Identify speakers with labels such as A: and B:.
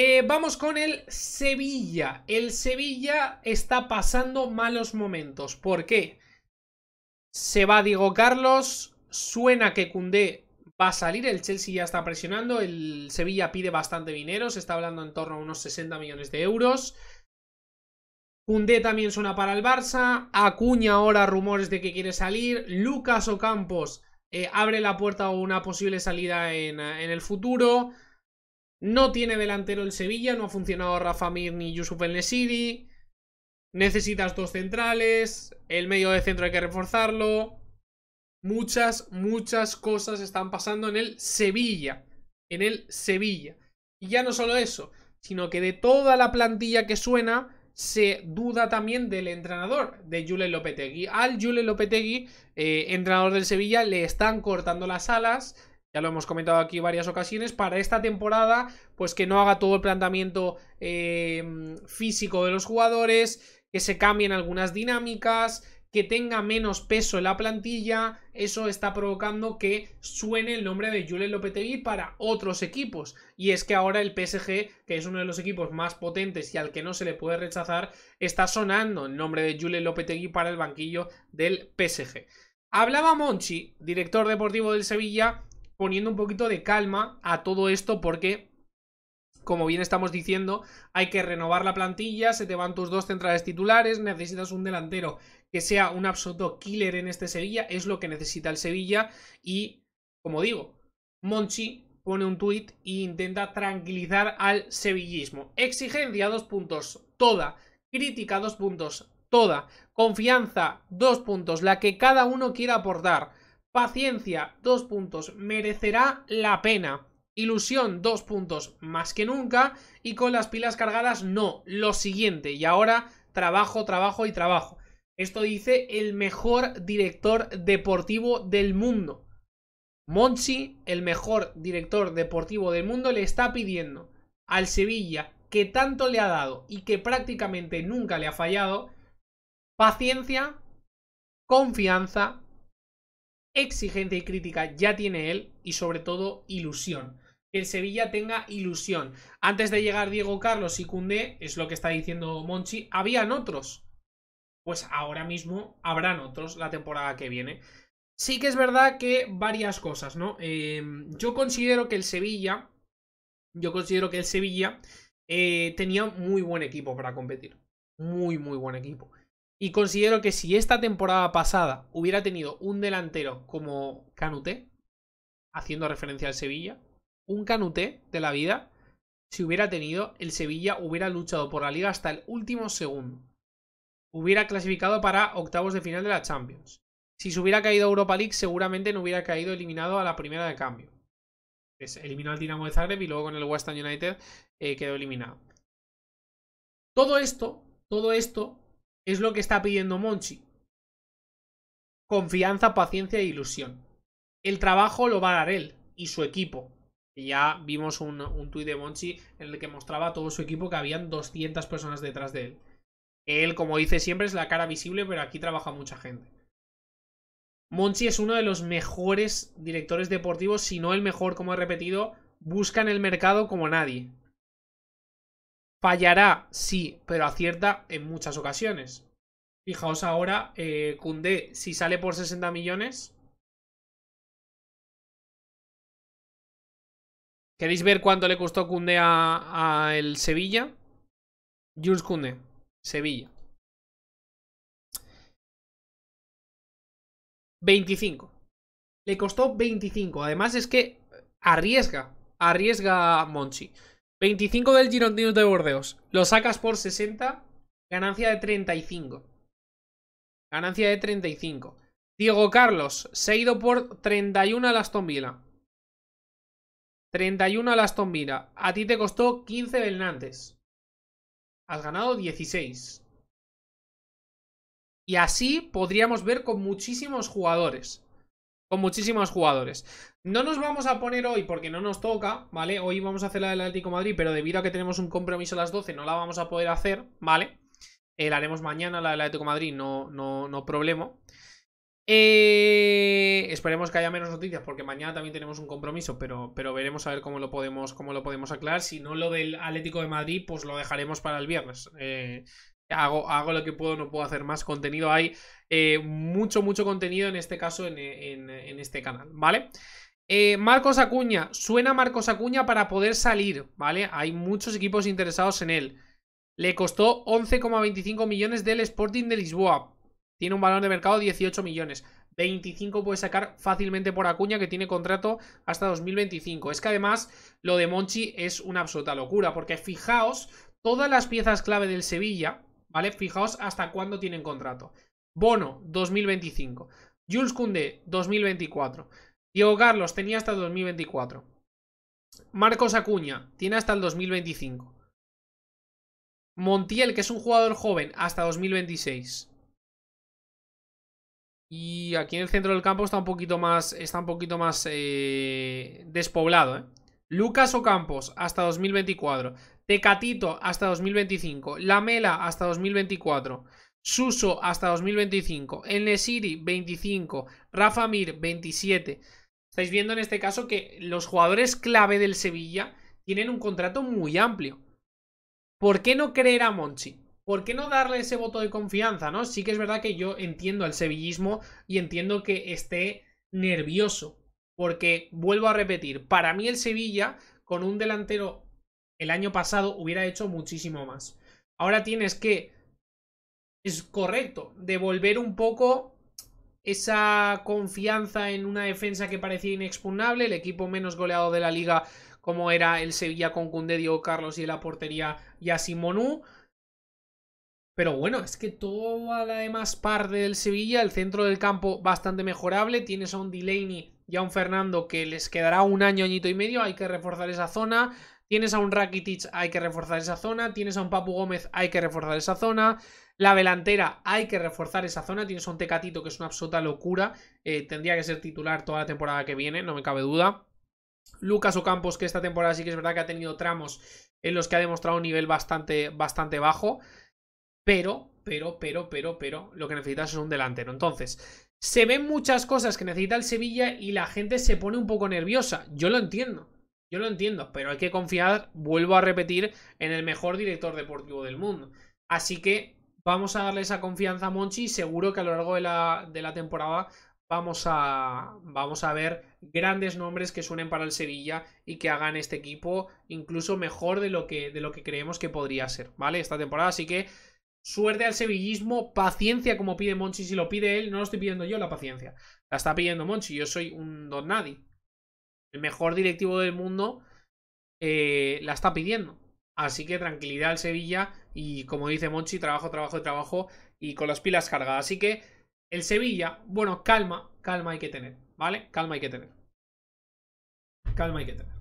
A: Eh, vamos con el Sevilla. El Sevilla está pasando malos momentos. ¿Por qué? Se va Diego Carlos. Suena que Cundé va a salir. El Chelsea ya está presionando. El Sevilla pide bastante dinero. Se está hablando en torno a unos 60 millones de euros. Cundé también suena para el Barça. Acuña ahora rumores de que quiere salir. Lucas Ocampos eh, abre la puerta a una posible salida en eh, el futuro. No tiene delantero el Sevilla, no ha funcionado Rafa Mir ni Yusuf El Nesiri. Necesitas dos centrales, el medio de centro hay que reforzarlo. Muchas, muchas cosas están pasando en el Sevilla. En el Sevilla. Y ya no solo eso, sino que de toda la plantilla que suena, se duda también del entrenador de Julen Lopetegui. Al Julen Lopetegui, eh, entrenador del Sevilla, le están cortando las alas ya lo hemos comentado aquí varias ocasiones, para esta temporada, pues que no haga todo el planteamiento eh, físico de los jugadores, que se cambien algunas dinámicas, que tenga menos peso en la plantilla, eso está provocando que suene el nombre de Julen Lopetegui para otros equipos. Y es que ahora el PSG, que es uno de los equipos más potentes y al que no se le puede rechazar, está sonando el nombre de Julen Lopetegui para el banquillo del PSG. Hablaba Monchi, director deportivo del Sevilla, poniendo un poquito de calma a todo esto porque, como bien estamos diciendo, hay que renovar la plantilla, se te van tus dos centrales titulares, necesitas un delantero que sea un absoluto killer en este Sevilla, es lo que necesita el Sevilla y, como digo, Monchi pone un tuit e intenta tranquilizar al sevillismo. Exigencia, dos puntos, toda. Crítica, dos puntos, toda. Confianza, dos puntos, la que cada uno quiera aportar. Paciencia, dos puntos, merecerá la pena. Ilusión, dos puntos, más que nunca. Y con las pilas cargadas, no, lo siguiente. Y ahora, trabajo, trabajo y trabajo. Esto dice el mejor director deportivo del mundo. Monchi, el mejor director deportivo del mundo, le está pidiendo al Sevilla, que tanto le ha dado y que prácticamente nunca le ha fallado, paciencia, confianza exigente y crítica ya tiene él y sobre todo ilusión. Que el Sevilla tenga ilusión. Antes de llegar Diego Carlos y Cundé, es lo que está diciendo Monchi, habían otros. Pues ahora mismo habrán otros la temporada que viene. Sí que es verdad que varias cosas, ¿no? Em, yo considero que el Sevilla, yo considero que el Sevilla eh, tenía muy buen equipo para competir. Muy, muy buen equipo. Y considero que si esta temporada pasada hubiera tenido un delantero como Canute, haciendo referencia al Sevilla, un Canute de la vida, si hubiera tenido, el Sevilla hubiera luchado por la liga hasta el último segundo. Hubiera clasificado para octavos de final de la Champions. Si se hubiera caído Europa League, seguramente no hubiera caído eliminado a la primera de cambio. eliminó al Dinamo de Zagreb y luego con el West Ham United eh, quedó eliminado. Todo esto, todo esto es lo que está pidiendo Monchi. Confianza, paciencia e ilusión. El trabajo lo va a dar él y su equipo. Ya vimos un, un tuit de Monchi en el que mostraba a todo su equipo que habían 200 personas detrás de él. Él, como dice siempre, es la cara visible, pero aquí trabaja mucha gente. Monchi es uno de los mejores directores deportivos, si no el mejor, como he repetido, busca en el mercado como nadie. Fallará, sí, pero acierta en muchas ocasiones. Fijaos ahora, eh, si sale por 60 millones... ¿Queréis ver cuánto le costó Kunde a, el Sevilla? Jules Kunde, Sevilla. 25. Le costó 25. Además es que arriesga, arriesga Monchi. 25 del Girondinos de Bordeos. Lo sacas por 60. Ganancia de 35. Ganancia de 35. Diego Carlos se ha ido por 31 a la Aston Villa. 31 a la Aston Villa. A ti te costó 15 Belnantes. Has ganado 16. Y así podríamos ver con muchísimos jugadores con muchísimos jugadores. No nos vamos a poner hoy porque no nos toca, ¿vale? Hoy vamos a hacer la del Atlético de Madrid, pero debido a que tenemos un compromiso a las 12 no la vamos a poder hacer, ¿vale? Eh, la haremos mañana, la del Atlético de Madrid, no, no, no problema. Eh, esperemos que haya menos noticias porque mañana también tenemos un compromiso, pero, pero veremos a ver cómo lo, podemos, cómo lo podemos aclarar. Si no lo del Atlético de Madrid, pues lo dejaremos para el viernes. Eh, hago, lo que puedo, no puedo hacer más contenido. Hay eh, mucho, mucho contenido en este caso en, este canal, ¿vale? Eh, Marcos Acuña, suena Marcos Acuña para poder salir, ¿vale? Hay muchos equipos interesados en él. Le costó 11,25 millones del Sporting de Lisboa. Tiene un valor de mercado 18 millones. 25 puede sacar fácilmente por Acuña, que tiene contrato hasta 2025. Es que además lo de Monchi es una absoluta locura, porque fijaos, todas las piezas clave del Sevilla, ¿vale? Fijaos hasta cuándo tienen contrato. Bono, 2025. Jules Koundé, 2024. Diego Carlos tenía hasta 2024. Marcos Acuña tiene hasta el 2025. Montiel, que es un jugador joven, hasta 2026. Y aquí en el centro del campo está un poquito más, está un poquito más eh, despoblado, ¿eh? Lucas Ocampos hasta 2024. Tecatito hasta 2025. Lamela hasta 2024. Suso hasta 2025. Enesiri 25. Rafa Mir 27. Estáis viendo en este caso que los jugadores clave del Sevilla tienen un contrato muy amplio. ¿Por qué no creer a Monchi? ¿Por qué no darle ese voto de confianza, no? Sí que es verdad que yo entiendo el sevillismo y entiendo que esté nervioso porque, vuelvo a repetir, para mí el Sevilla, con un delantero el año pasado, hubiera hecho muchísimo más. Ahora tienes que, es correcto, devolver un poco esa confianza en una defensa que parecía inexpugnable, el equipo menos goleado de la liga como era el Sevilla con Cundedio Carlos y la portería Yasimonu. Pero bueno, es que toda la demás parte del Sevilla, el centro del campo bastante mejorable, tienes a un Delaney y a un Fernando que les quedará un año, añito y medio, hay que reforzar esa zona. Tienes a un Rakitic, hay que reforzar esa zona. Tienes a un Papu Gómez, hay que reforzar esa zona. La delantera, hay que reforzar esa zona. Tienes a un Tecatito que es una absoluta locura. Eh, tendría que ser titular toda la temporada que viene, no me cabe duda. Lucas Ocampos, que esta temporada sí que es verdad que ha tenido tramos en los que ha demostrado un nivel bastante, bastante bajo pero, pero, pero, pero, pero, lo que necesitas es un delantero. Entonces, se ven muchas cosas que necesita el Sevilla y la gente se pone un poco nerviosa. Yo lo entiendo, yo lo entiendo, pero hay que confiar, vuelvo a repetir, en el mejor director deportivo del mundo. Así que vamos a darle esa confianza a Monchi y seguro que a lo largo de la, temporada vamos a, vamos a ver grandes nombres que suenen para el Sevilla y que hagan este equipo incluso mejor de lo que, de lo que creemos que podría ser, ¿vale? Esta temporada, así que Suerte al sevillismo, paciencia como pide Monchi. Si lo pide él, no lo estoy pidiendo yo la paciencia. La está pidiendo Monchi. Yo soy un don nadie. El mejor directivo del mundo eh, la está pidiendo. Así que tranquilidad al Sevilla y como dice Monchi, trabajo, trabajo, trabajo y con las pilas cargadas. Así que el Sevilla, bueno, calma, calma hay que tener, ¿vale? Calma hay que tener. Calma hay que tener.